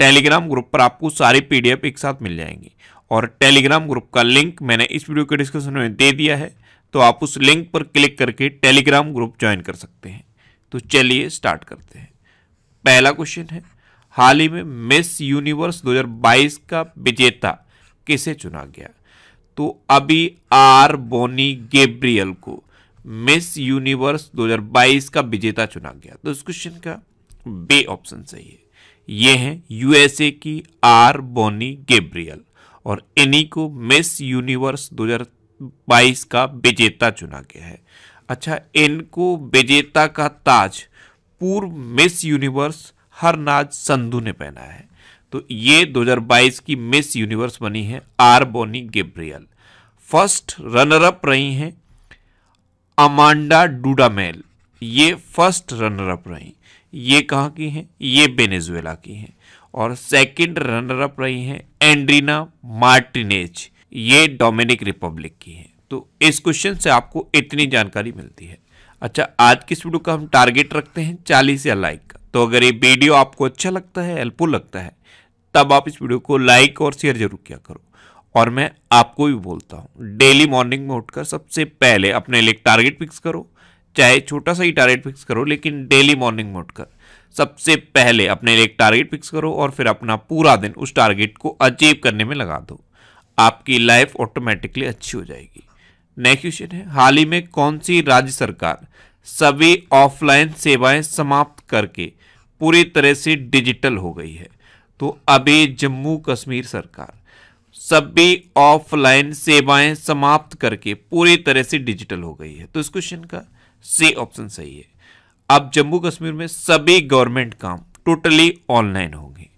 Telegram group पर आपको सारी पीडीएफ एक साथ मिल जाएंगी और टेलीग्राम ग्रुप का लिंक मैंने इस वीडियो के डिस्क्रिप्शन में दे दिया है तो आप उस लिंक पर क्लिक करके टेलीग्राम ग्रुप ज्वाइन कर सकते हैं तो चलिए स्टार्ट करते हैं पहला क्वेश्चन है हाल ही में मिस यूनिवर्स 2022 का विजेता किसे चुना गया तो अभी आर बोनी गेब्रियल को मिस यूनिवर्स 2022 का विजेता चुना गया तो इस क्वेश्चन का बे ऑप्शन सही है ये हैं यूएसए की आर बोनी गेब्रियल और इन्हीं को मिस यूनिवर्स 2022 का विजेता चुना गया है अच्छा इनको विजेता का ताज पूर्व मिस यूनिवर्स हरनाज संधू ने पहना है तो ये 2022 की मिस यूनिवर्स बनी है R Bonney Gabriel first runner up रही हैं अमांडा डूडामेल ये फर्स्ट रनरअप रही ये कहाँ की हैं ये वेनेजुएला की हैं और सेकंड रनर अप रही हैं एंड्रीना मार्टिनेज ये डोमिनिक रिपब्लिक की हैं तो इस क्वेश्चन से आपको इतनी जानकारी मिलती है अच्छा आज की इस वीडियो का हम टारगेट रखते हैं चालीस या लाइक का तो अगर ये वीडियो आपको अच्छा लगता है हेल्पफुल लगता है तब आप इस वीडियो को लाइक और शेयर जरूर किया करो और मैं आपको भी बोलता हूँ डेली मॉर्निंग में उठकर सबसे पहले अपने लिए टारगेट फिक्स करो चाहे छोटा सा ही टारगेट फिक्स करो लेकिन डेली मॉर्निंग मोड कर सबसे पहले अपने लिए एक टारगेट फिक्स करो और फिर अपना पूरा दिन उस टारगेट को अचीव करने में लगा दो आपकी लाइफ ऑटोमेटिकली अच्छी हो जाएगी नेक्स्ट क्वेश्चन है हाल ही में कौन सी राज्य सरकार सभी ऑफलाइन सेवाएं समाप्त करके पूरी तरह से डिजिटल हो गई है तो अभी जम्मू कश्मीर सरकार सभी ऑफलाइन सेवाएं समाप्त करके पूरी तरह से डिजिटल हो गई है तो इस क्वेश्चन का सी ऑप्शन सही है अब जम्मू कश्मीर में सभी गवर्नमेंट काम टोटली ऑनलाइन होंगे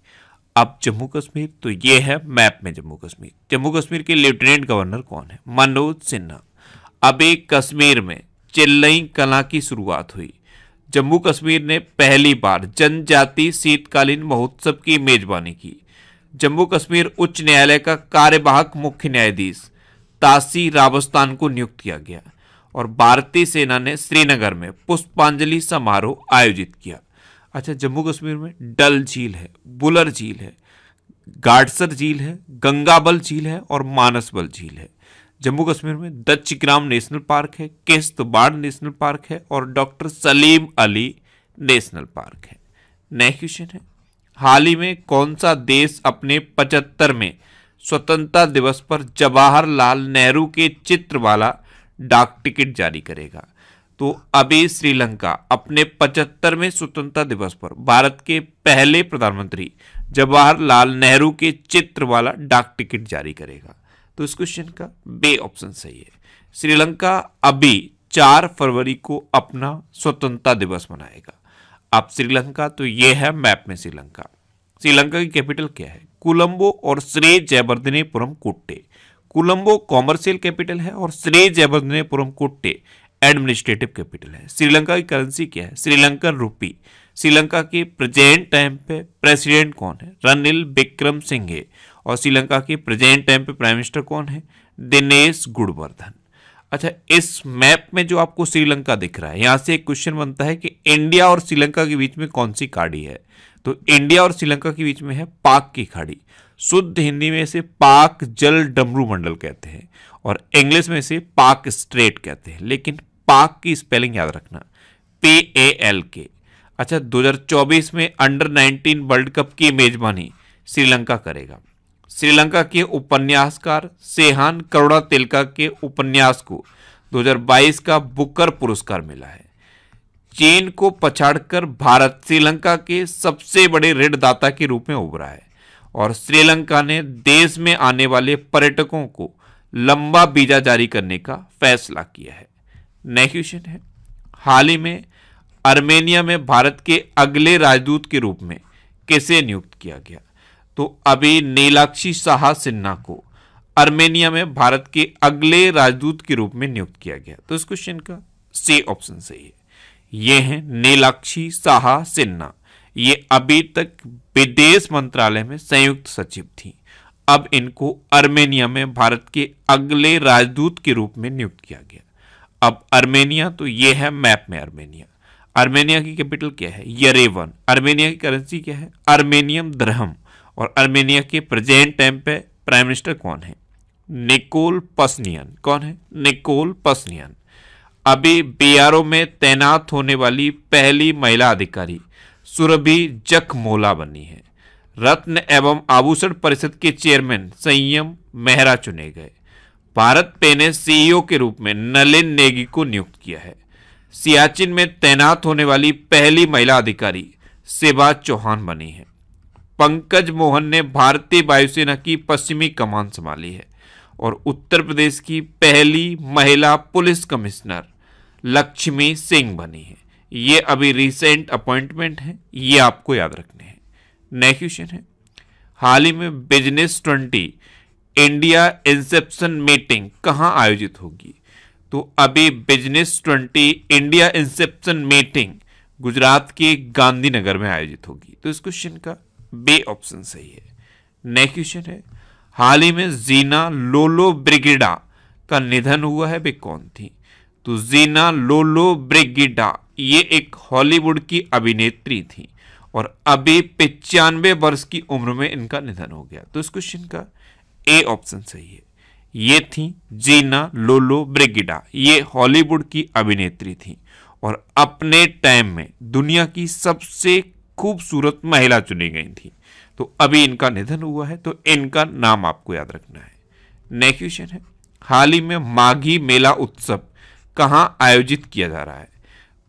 अब जम्मू कश्मीर तो ये है मैप में जम्मू कश्मीर जम्मू कश्मीर के लेफ्टिनेंट गवर्नर कौन है मनोज सिन्हा अब एक कश्मीर में चेन्नई कला की शुरुआत हुई जम्मू कश्मीर ने पहली बार जनजाति शीतकालीन महोत्सव की मेजबानी की जम्मू कश्मीर उच्च न्यायालय का कार्यवाहक मुख्य न्यायाधीश तासी रावस्तान को नियुक्त किया गया और भारतीय सेना ने श्रीनगर में पुष्पांजलि समारोह आयोजित किया अच्छा जम्मू कश्मीर में डल झील है बुलर झील है गाडसर झील है गंगाबल झील है और मानसबल झील है जम्मू कश्मीर में दच्चिग्राम नेशनल पार्क है केस्तबाड़ नेशनल पार्क है और doctor Salim Ali national park है नेक्स्ट क्वेश्चन है हाल ही में कौन सा देश अपने पचहत्तर में स्वतंत्रता दिवस पर जवाहरलाल नेहरू के चित्र वाला डाक टिकट जारी करेगा तो अभी श्रीलंका अपने पचहत्तरवें स्वतंत्रता दिवस पर भारत के पहले प्रधानमंत्री जवाहरलाल नेहरू के चित्र वाला डाक टिकट जारी करेगा तो इस क्वेश्चन का बे ऑप्शन सही है श्रीलंका अभी चार फरवरी को अपना स्वतंत्रता दिवस मनाएगा अब श्रीलंका तो ये है मैप में श्रीलंका श्रीलंका की कैपिटल क्या है कोलंबो और श्री जयवर्धनीपुरम कोट्टे कोलंबो कॉमर्शियल कैपिटल है और श्री जयवर्धनेपुरम कोट्टे एडमिनिस्ट्रेटिव कैपिटल है श्रीलंका की करेंसी क्या है श्रीलंकन रूपी श्रीलंका के प्रेजेंट टाइम पे प्रेसिडेंट कौन है रनिल विक्रम सिंघे और श्रीलंका के प्रेजेंट टाइम पे प्राइम मिनिस्टर कौन है दिनेश गुणवर्धन अच्छा इस मैप में जो आपको श्रीलंका दिख रहा है यहाँ से एक क्वेश्चन बनता है कि इंडिया और श्रीलंका के बीच में कौन सी खाड़ी है तो इंडिया और श्रीलंका के बीच में है पाक की खाड़ी शुद्ध हिंदी में इसे पाक जल डमरू मंडल कहते हैं और इंग्लिश में इसे पाक स्ट्रेट कहते हैं लेकिन पाक की स्पेलिंग याद रखना पी ए एल के अच्छा 2024 में अंडर 19 वर्ल्ड कप की मेजबानी श्रीलंका करेगा श्रीलंका के उपन्यासकार सेहान करुणा तिलका के उपन्यास को 2022 का बुकर पुरस्कार मिला है चीन को पछाड़कर भारत श्रीलंका के सबसे बड़े ऋणदाता के रूप में उभरा है और श्रीलंका ने देश में आने वाले पर्यटकों को लंबा वीजा जारी करने का फैसला किया है नेक्स्ट क्वेश्चन है हाल ही में आर्मेनिया में भारत के अगले राजदूत के रूप में किसे नियुक्त किया गया तो अभी नीलाक्षी शाह सिन्हा को आर्मेनिया में भारत के अगले राजदूत के रूप में नियुक्त किया गया तो इस क्वेश्चन का सी ऑप्शन सही है ये हैं नीलाक्षी शाह सिन्हा ये अभी तक विदेश मंत्रालय में संयुक्त सचिव थी अब इनको आर्मेनिया में भारत के अगले राजदूत के रूप में नियुक्त किया गया अब आर्मेनिया तो ये है मैप में आर्मेनिया आर्मेनिया की कैपिटल क्या है यरेवन आर्मेनिया की करेंसी क्या है आर्मेनियम द्रहम और आर्मेनिया के प्रेजेंट टाइम पे प्राइम मिनिस्टर कौन है निकोल पसनियन कौन है निकोल पसनियन अभी बी में तैनात होने वाली पहली महिला अधिकारी सुरभि जखमोला बनी है रत्न एवं आभूषण परिषद के चेयरमैन संयम मेहरा चुने गए भारत पे ने सीईओ के रूप में नलिन नेगी को नियुक्त किया है सियाचिन में तैनात होने वाली पहली महिला अधिकारी सेवा चौहान बनी है पंकज मोहन ने भारतीय वायुसेना की पश्चिमी कमान संभाली है और उत्तर प्रदेश की पहली महिला पुलिस कमिश्नर लक्ष्मी सिंह बनी है ये अभी रिसेंट अपॉइंटमेंट है ये आपको याद रखने हैं नेक्स्ट क्वेश्चन है हाल ही में business twenty India inception meeting कहाँ आयोजित होगी तो अभी business twenty India inception meeting Gujarat के गांधीनगर में आयोजित होगी तो इस क्वेश्चन का बे ऑप्शन सही है नेक्स्ट क्वेश्चन है हाल ही में जीना लोलो ब्रिगेडा का निधन हुआ है वे कौन थी तो जीना लोलो ब्रिगेडा ये एक हॉलीवुड की अभिनेत्री थी और अभी पचानवे वर्ष की उम्र में इनका निधन हो गया तो इस क्वेश्चन का ए ऑप्शन सही है ये थी जीना लोलो ब्रिगिडा ये हॉलीवुड की अभिनेत्री थी और अपने टाइम में दुनिया की सबसे खूबसूरत महिला चुनी गई थी तो अभी इनका निधन हुआ है तो इनका नाम आपको याद रखना है नेक्स्ट क्वेश्चन है हाल ही में माघी मेला उत्सव कहाँ आयोजित किया जा रहा है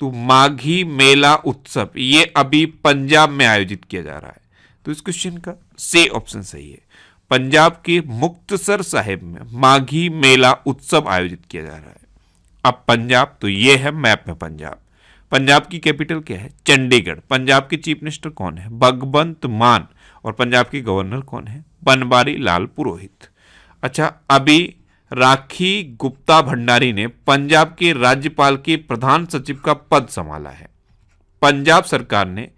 तो माघी मेला उत्सव ये अभी पंजाब में आयोजित किया जा रहा है तो इस क्वेश्चन का से ऑप्शन सही है पंजाब के मुक्तसर साहिब में माघी मेला उत्सव आयोजित किया जा रहा है अब पंजाब तो ये है मैप में पंजाब पंजाब की कैपिटल क्या है चंडीगढ़ पंजाब के चीफ मिनिस्टर कौन है भगवंत मान और पंजाब के गवर्नर कौन है बनवारी लाल पुरोहित अच्छा अभी राखी गुप्ता भंडारी ने पंजाब के राज्यपाल के प्रधान सचिव का पद संभाला है पंजाब सरकार ने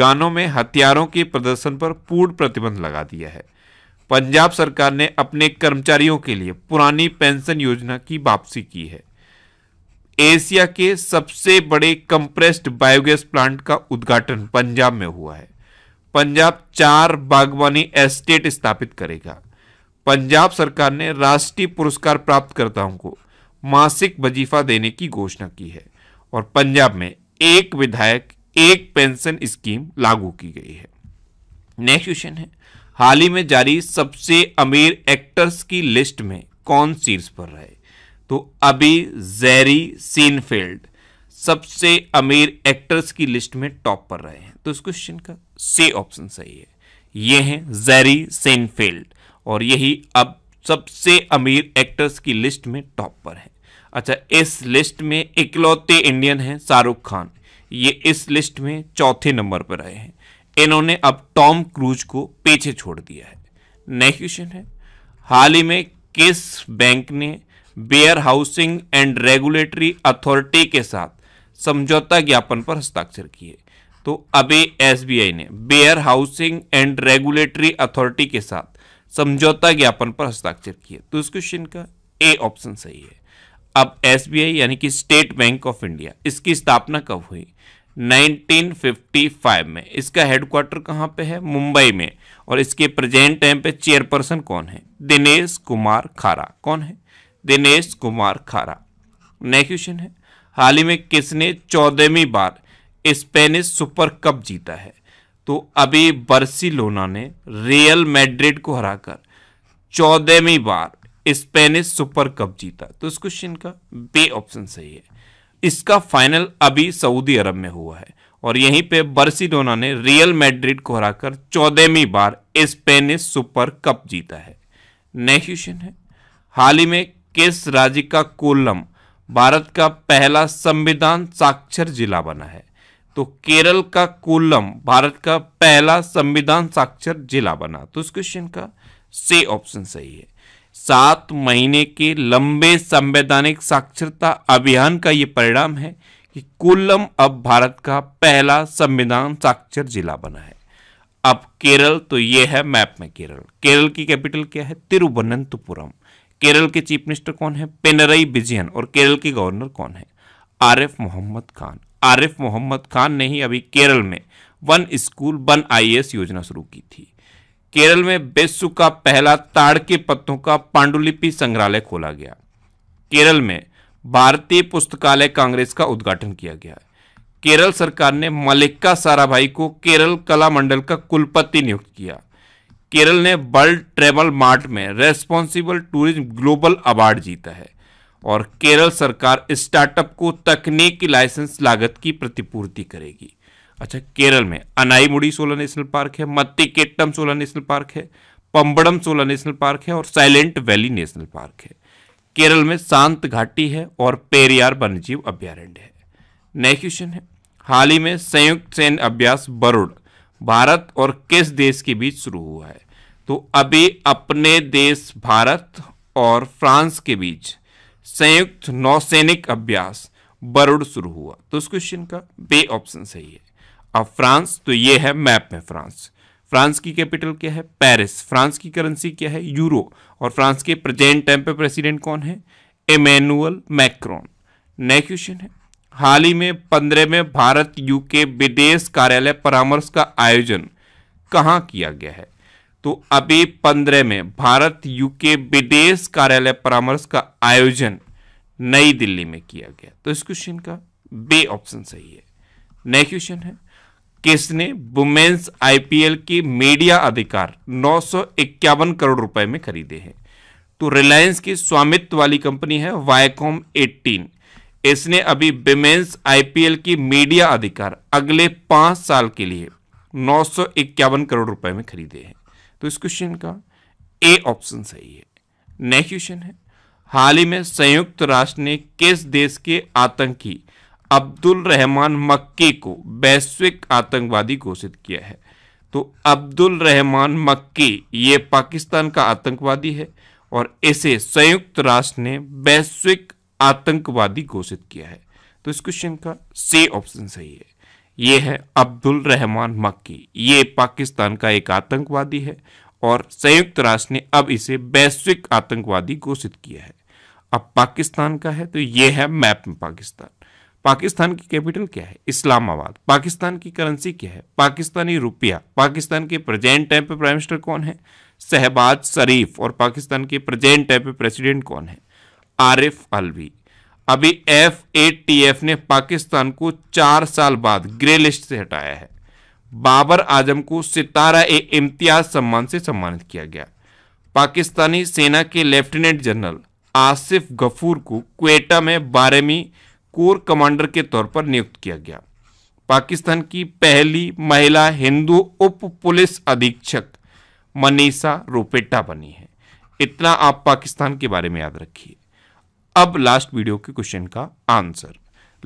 गानों में हथियारों के प्रदर्शन पर पूर्ण प्रतिबंध लगा दिया है पंजाब सरकार ने अपने कर्मचारियों के लिए पुरानी पेंशन योजना की वापसी की है एशिया के सबसे बड़े कंप्रेस्ड बायोगैस प्लांट का उद्घाटन पंजाब में हुआ है पंजाब चार बागवानी एस्टेट स्थापित करेगा पंजाब सरकार ने राष्ट्रीय पुरस्कार प्राप्तकर्ताओं को मासिक वजीफा देने की घोषणा की है और पंजाब में एक विधायक एक पेंशन स्कीम लागू की गई है नेक्स्ट क्वेश्चन है हाल ही में जारी सबसे अमीर एक्टर्स की लिस्ट में कौन शीर्ष पर रहे तो अभी जैरी सीनफील्ड सबसे अमीर एक्टर्स की लिस्ट में टॉप पर रहे हैं तो इस क्वेश्चन का से ऑप्शन सही है ये हैं जैरी सीनफील्ड और यही अब सबसे अमीर एक्टर्स की लिस्ट में टॉप पर है अच्छा इस लिस्ट में इकलौते इंडियन हैं शाहरुख खान ये इस लिस्ट में चौथे नंबर पर आए हैं इन्होंने अब टॉम क्रूज को पीछे छोड़ दिया है नेक्स्ट क्वेश्चन है हाल ही में किस बैंक ने बेयर हाउसिंग एंड रेगुलेटरी अथॉरिटी के साथ समझौता ज्ञापन पर हस्ताक्षर किए तो अभी एसबीआई ने बेयर हाउसिंग एंड रेगुलेटरी अथॉरिटी के साथ समझौता ज्ञापन पर हस्ताक्षर किए तो इस क्वेश्चन का ए ऑप्शन सही है अब एसबीआई यानी कि स्टेट बैंक ऑफ इंडिया इसकी स्थापना कब हुई 1955 में इसका हेडक्वार्टर कहाँ पे है मुंबई में और इसके प्रेजेंट टाइम पे चेयरपर्सन कौन है दिनेश कुमार खारा कौन है दिनेश कुमार खारा नेक्स्ट क्वेश्चन है हाल ही में किसने चौदहवीं बार स्पेनिश सुपर कप जीता है तो अभी बर्सिलोना ने रियल मैड्रिड को हराकर चौदहवीं बार स्पेनिश सुपर कप जीता तो इस क्वेश्चन का बे ऑप्शन सही है इसका फाइनल अभी सऊदी अरब में हुआ है और यहीं पे बर्सिलोना ने रियल मैड्रिड को हराकर चौदहवीं बार स्पेनिश सुपर कप जीता है नेक्स्ट क्वेश्चन है हाल ही में किस राज्य का कोल्लम भारत का पहला संविधान साक्षर जिला बना है तो केरल का कोल्लम भारत का पहला संविधान साक्षर जिला बना तो इस क्वेश्चन का से ऑप्शन सही है सात महीने के लंबे संवैधानिक साक्षरता अभियान का यह परिणाम है कि कोल्लम अब भारत का पहला संविधान साक्षर जिला बना है अब केरल तो ये है मैप में केरल केरल की कैपिटल क्या है तिरुवनंतपुरम केरल के चीफ मिनिस्टर कौन है पेनरई विजयन और केरल के गवर्नर कौन है आरिफ मोहम्मद खान आरिफ मोहम्मद खान ने ही अभी केरल में वन स्कूल वन आई योजना शुरू की थी केरल में बेस्सु का पहला ताड़ के पत्तों का पांडुलिपि संग्रहालय खोला गया केरल में भारतीय पुस्तकालय कांग्रेस का उद्घाटन किया गया केरल सरकार ने मलिक्का साराभाई को केरल कला मंडल का कुलपति नियुक्त किया केरल ने वर्ल्ड ट्रेवल मार्ट में रेस्पॉन्सिबल टूरिज्म ग्लोबल अवार्ड जीता है और केरल सरकार स्टार्टअप को तकनीकी लाइसेंस लागत की प्रतिपूर्ति करेगी अच्छा केरल में अनाईमुड़ी सोलर नेशनल पार्क है मत्तिकेट्टम सोलर नेशनल पार्क है पम्बड़म सोलर नेशनल पार्क है और साइलेंट वैली नेशनल पार्क है केरल में शांत घाटी है और पेरियार वन्यजीव अभ्यारण्य है नया क्वेश्चन है हाल ही में संयुक्त सैन्य अभ्यास बरुड़ भारत और किस देश के बीच शुरू हुआ है तो अभी अपने देश भारत और फ्रांस के बीच संयुक्त नौसैनिक अभ्यास बरुड शुरू हुआ तो इस क्वेश्चन का बे ऑप्शन सही है अब फ्रांस तो ये है मैप में फ्रांस फ्रांस की कैपिटल क्या है पेरिस फ्रांस की करेंसी क्या है यूरो और फ्रांस के प्रेजेंट टाइम पे प्रेसिडेंट कौन है इमेनुअल मैक्रॉन नेक्स्ट क्वेश्चन है हाल ही में पंद्रह में भारत यूके विदेश कार्यालय परामर्श का आयोजन कहाँ किया गया है तो अभी पंद्रह में भारत यूके विदेश कार्यालय परामर्श का आयोजन नई दिल्ली में किया गया तो इस क्वेश्चन का बे ऑप्शन सही है नेक्स्ट क्वेश्चन है किसने वुमेन्स आईपीएल के मीडिया अधिकार नौ करोड़ रुपए में खरीदे हैं तो रिलायंस की स्वामित्व वाली कंपनी है वायकॉम 18 इसने अभी वुमेन्स आईपीएल की मीडिया अधिकार अगले पांच साल के लिए नौ करोड़ रुपए में खरीदे हैं तो इस क्वेश्चन का ए ऑप्शन सही है नेक्स्ट क्वेश्चन है हाल ही में संयुक्त राष्ट्र ने किस देश के आतंकी अब्दुल रहमान मक्की को वैश्विक आतंकवादी घोषित किया है तो अब्दुल रहमान मक्की ये पाकिस्तान का आतंकवादी है और इसे संयुक्त राष्ट्र ने वैश्विक आतंकवादी घोषित किया है तो इस क्वेश्चन का सी ऑप्शन सही है ये है अब्दुल रहमान मक्की ये पाकिस्तान का एक आतंकवादी है और संयुक्त राष्ट्र ने अब इसे वैश्विक आतंकवादी घोषित किया है अब पाकिस्तान का है तो ये है मैप में पाकिस्तान पाकिस्तान की कैपिटल क्या है इस्लामाबाद पाकिस्तान की करेंसी क्या है पाकिस्तानी रुपया पाकिस्तान के प्रेजेंट टाइम पे प्राइम मिनिस्टर कौन है शहबाज शरीफ और पाकिस्तान के प्रेजेंट टाइम पे प्रेसिडेंट कौन है आरिफ अलवी अभी एफ ए टी एफ ने पाकिस्तान को चार साल बाद ग्रे लिस्ट से हटाया है बाबर आजम को सितारा ए इम्तियाज सम्मान से सम्मानित किया गया पाकिस्तानी सेना के लेफ्टिनेंट जनरल आसिफ गफूर को क्वेटा में बारहवीं कोर कमांडर के तौर पर नियुक्त किया गया पाकिस्तान की पहली महिला हिंदू उप पुलिस अधीक्षक मनीषा रोपेटा बनी है इतना आप पाकिस्तान के बारे में याद रखिए अब लास्ट वीडियो के क्वेश्चन का आंसर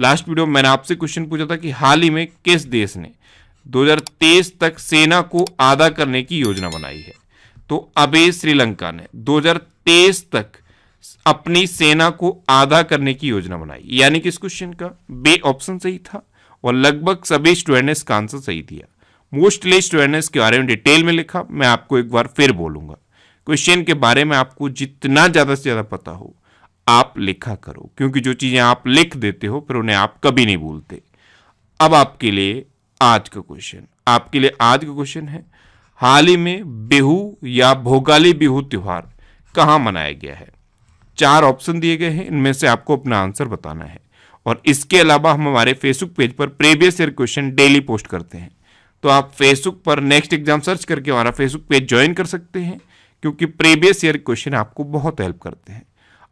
लास्ट वीडियो मैंने आपसे क्वेश्चन पूछा था कि हाल ही में किस देश ने 2023 तक सेना को आधा करने की योजना बनाई है तो अबे श्रीलंका ने 2023 तक अपनी सेना को आधा करने की योजना बनाई यानी कि इस क्वेश्चन का बे ऑप्शन सही था और लगभग सभी स्टूडेंट ने इसका आंसर सही दिया मोस्टली स्टूडेंट ने इसके बारे में डिटेल में लिखा मैं आपको एक बार फिर बोलूंगा क्वेश्चन के बारे में आपको जितना ज़्यादा से ज़्यादा पता हो आप लिखा करो क्योंकि जो चीज़ें आप लिख देते हो फिर उन्हें आप कभी नहीं भूलते अब आपके लिए आज का क्वेश्चन आपके लिए आज का क्वेश्चन है हाल ही में बिहू या भोगाली बिहू त्यौहार कहाँ मनाया गया है चार ऑप्शन दिए गए हैं इनमें से आपको अपना आंसर बताना है और इसके अलावा हम हमारे फेसबुक पेज पर previous year question daily post करते हैं तो आप फेसबुक पर नेक्स्ट एग्जाम सर्च करके हमारा फेसबुक पेज ज्वाइन कर सकते हैं क्योंकि प्रीवियस ईयर क्वेश्चन आपको बहुत हेल्प करते हैं